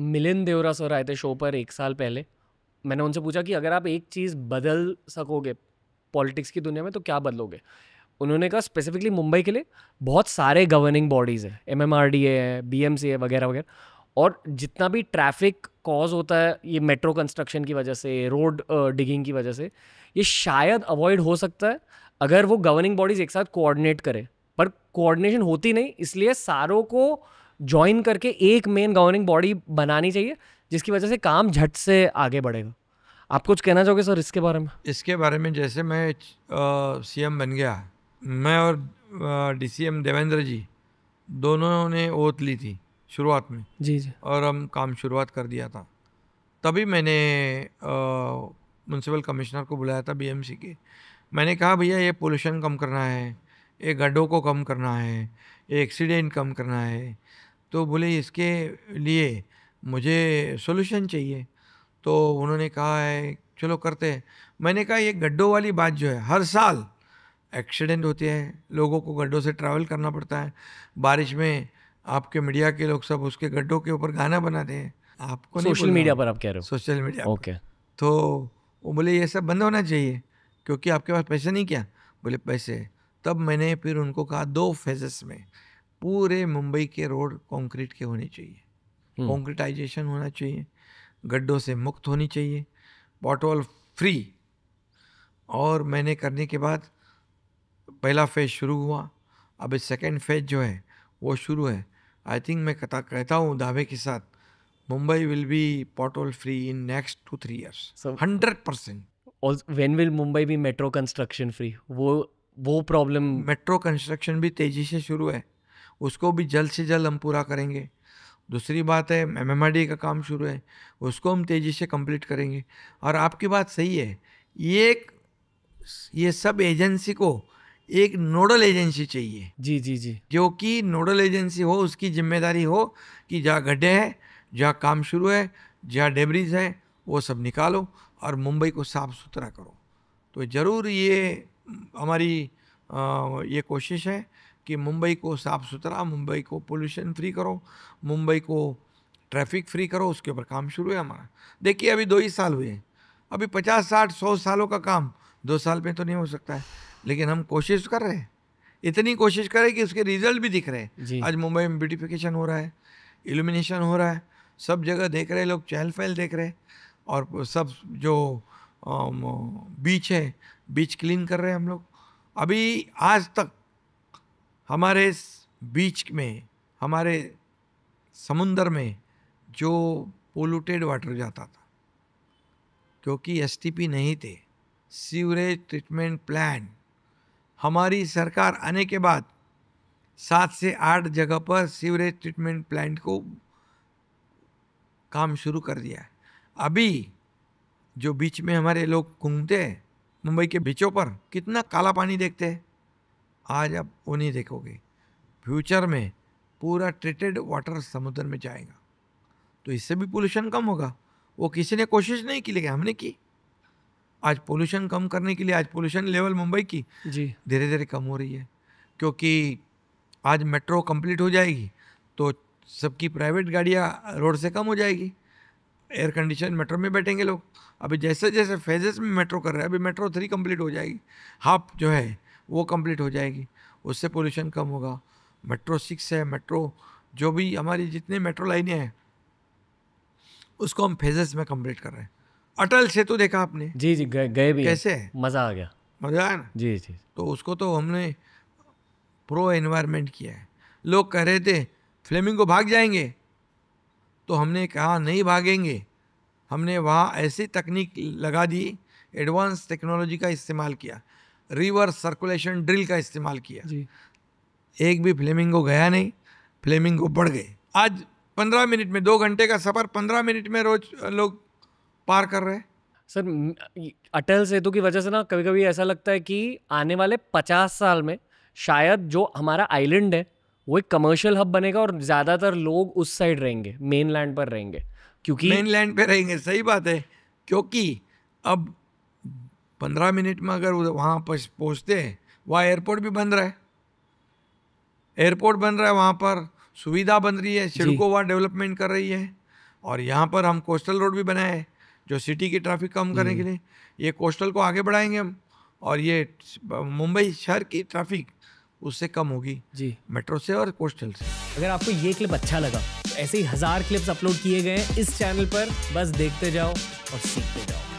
मिलिन देवरा सर आए थे शो पर एक साल पहले मैंने उनसे पूछा कि अगर आप एक चीज़ बदल सकोगे पॉलिटिक्स की दुनिया में तो क्या बदलोगे उन्होंने कहा स्पेसिफिकली मुंबई के लिए बहुत सारे गवर्निंग बॉडीज़ हैं M M R D A है बी एम सी है वगैरह वगैरह और जितना भी ट्रैफिक कॉज होता है ये मेट्रो कंस्ट्रक्शन की वजह से रोड डिगिंग की वजह से ये शायद अवॉइड हो सकता है अगर वो गवर्निंग बॉडीज़ एक साथ कोऑर्डिनेट करें पर कोऑर्डिनेशन होती नहीं इसलिए सारों को ज्वाइन करके एक मेन गवर्निंग बॉडी बनानी चाहिए जिसकी वजह से काम झट से आगे बढ़ेगा आप कुछ कहना चाहोगे सर इसके बारे में इसके बारे में जैसे मैं सी एम बन गया मैं और D C M Devendra ji दोनों ने ओत ली थी शुरुआत में जी जी और हम काम शुरुआत कर दिया था तभी मैंने म्यूनसिपल कमिश्नर को बुलाया था बीएमसी के मैंने कहा भैया ये पोल्यूशन कम करना है ये गड्ढों को कम करना है ये एक्सीडेंट कम करना है तो बोले इसके लिए मुझे सोल्यूशन चाहिए तो उन्होंने कहा है चलो करते हैं मैंने कहा ये गड्ढों वाली बात जो है हर साल एक्सीडेंट होते हैं लोगों को गड्ढों से ट्रैवल करना पड़ता है बारिश में आपके मीडिया के लोग सब उसके गड्ढों के ऊपर गाना बनाते हैं आपको सोशल मीडिया पर आप कह रहे हो सोशल मीडिया ओके तो वो बोले ये सब बंद होना चाहिए क्योंकि आपके पास पैसे नहीं क्या बोले पैसे तब मैंने फिर उनको कहा दो फेजेस में पूरे मुंबई के रोड कंक्रीट के होने चाहिए हम्म। कंक्रीटाइजेशन होना चाहिए गड्ढों से मुक्त होनी चाहिए पॉटवॉल फ्री और मैंने करने के बाद पहला फेज शुरू हुआ अब सेकेंड फेज जो है वो शुरू है आई थिंक मैं कहता कहता हूँ दावे के साथ Mumbai will be pothole free in next two three years hundred percent और वेन विल मुंबई भी मेट्रो कंस्ट्रक्शन फ्री वो वो प्रॉब्लम मेट्रो कंस्ट्रक्शन भी तेजी से शुरू है उसको भी जल्द से जल्द हम पूरा करेंगे दूसरी बात है एम का काम शुरू है उसको हम तेज़ी से कंप्लीट करेंगे और आपकी बात सही है ये एक ये सब एजेंसी को एक नोडल एजेंसी चाहिए जी जी जी जो कि नोडल एजेंसी हो उसकी जिम्मेदारी हो कि जहाँ गड्ढे हैं जहाँ काम शुरू है जहाँ डेबरीज हैं वो सब निकालो और मुंबई को साफ सुथरा करो तो ज़रूर ये हमारी आ, ये कोशिश है कि मुंबई को साफ़ सुथरा मुंबई को पोल्यूशन फ्री करो मुंबई को ट्रैफिक फ्री करो उसके ऊपर काम शुरू है हमारा देखिए अभी दो ही साल हुए हैं अभी पचास साठ सौ सालों का काम दो साल में तो नहीं हो सकता है लेकिन हम कोशिश कर रहे हैं इतनी कोशिश कर हैं कि उसके रिजल्ट भी दिख रहे हैं आज मुंबई में ब्यूटिफिकेशन हो रहा है इल्यूमिनेशन हो रहा है सब जगह देख रहे हैं लोग चहल पहल देख रहे हैं और सब जो बीच है बीच क्लीन कर रहे हैं हम लोग अभी आज तक हमारे बीच में हमारे समुंदर में जो पोलूटेड वाटर जाता था क्योंकि एस नहीं थे सीवरेज ट्रीटमेंट प्लान हमारी सरकार आने के बाद सात से आठ जगह पर सीवरेज ट्रीटमेंट प्लांट को काम शुरू कर दिया है अभी जो बीच में हमारे लोग घूमते हैं मुंबई के बीचों पर कितना काला पानी देखते हैं आज आप नहीं देखोगे फ्यूचर में पूरा ट्रीटेड वाटर समुद्र में जाएगा तो इससे भी पोल्यूशन कम होगा वो किसी ने कोशिश नहीं की लेकिन हमने की आज पोल्यूशन कम करने के लिए आज पोल्यूशन लेवल मुंबई की जी धीरे धीरे कम हो रही है क्योंकि आज मेट्रो कंप्लीट हो जाएगी तो सबकी प्राइवेट गाड़ियाँ रोड से कम हो जाएगी एयर कंडीशन मेट्रो में बैठेंगे लोग अभी जैसे जैसे फेजेस में मेट्रो कर रहे हैं अभी मेट्रो थ्री कंप्लीट हो जाएगी हाफ जो है वो कंप्लीट हो जाएगी उससे पोल्यूशन कम होगा मेट्रो सिक्स है मेट्रो जो भी हमारी जितनी मेट्रो लाइनें हैं उसको हम फेजेस में कंप्लीट कर रहे हैं अटल सेतु देखा आपने जी जी गए गए भी कैसे है? मज़ा आ गया मज़ा आया ना जी जी तो उसको तो हमने प्रो एनवायरनमेंट किया है लोग कह रहे थे फ्लेमिंग को भाग जाएंगे तो हमने कहा नहीं भागेंगे हमने वहाँ ऐसी तकनीक लगा दी एडवांस टेक्नोलॉजी का इस्तेमाल किया रिवर्स सर्कुलेशन ड्रिल का इस्तेमाल किया जी। एक भी फ्लेमिंगो गया नहीं फ्लेमिंगो बढ़ गए आज पंद्रह मिनट में दो घंटे का सफ़र पंद्रह मिनट में रोज लोग पार कर रहे सर अटल सेतु की वजह से ना कभी कभी ऐसा लगता है कि आने वाले पचास साल में शायद जो हमारा आइलैंड है वो एक कमर्शियल हब बनेगा और ज़्यादातर लोग उस साइड रहेंगे मेन लैंड पर रहेंगे क्योंकि मेन लैंड पर रहेंगे सही बात है क्योंकि अब पंद्रह मिनट में अगर वहाँ पर पहुँचते हैं वहाँ एयरपोर्ट भी बन रहा है एयरपोर्ट बन रहा है वहाँ पर सुविधा बन रही है सड़कों वहाँ डेवलपमेंट कर रही है और यहाँ पर हम कोस्टल रोड भी बनाए हैं जो सिटी की ट्रैफिक कम करने हम्म। के लिए ये कोस्टल को आगे बढ़ाएंगे हम और ये मुंबई शहर की ट्रैफिक उससे कम होगी जी मेट्रो से और कोस्टल से अगर आपको ये क्लिप अच्छा लगा तो ऐसे ही हजार क्लिप्स अपलोड किए गए इस चैनल पर बस देखते जाओ और सीखते जाओ